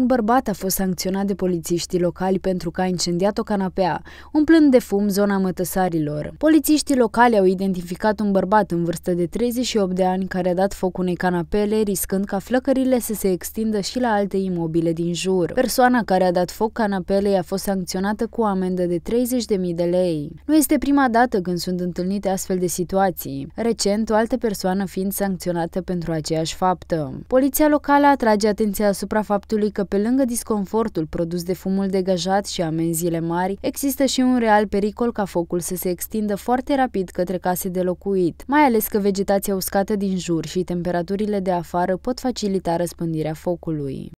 Un bărbat a fost sancționat de polițiștii locali pentru că a incendiat o canapea, umplând de fum zona mătăsarilor. Polițiștii locali au identificat un bărbat în vârstă de 38 de ani care a dat foc unei canapele, riscând ca flăcările să se extindă și la alte imobile din jur. Persoana care a dat foc canapelei a fost sancționată cu o amendă de 30.000 de lei. Nu este prima dată când sunt întâlnite astfel de situații. Recent, o altă persoană fiind sancționată pentru aceeași faptă. Poliția locală atrage atenția asupra faptului că pe lângă disconfortul produs de fumul degajat și amenziile mari, există și un real pericol ca focul să se extindă foarte rapid către case de locuit, mai ales că vegetația uscată din jur și temperaturile de afară pot facilita răspândirea focului.